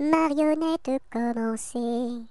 Marionnette commencée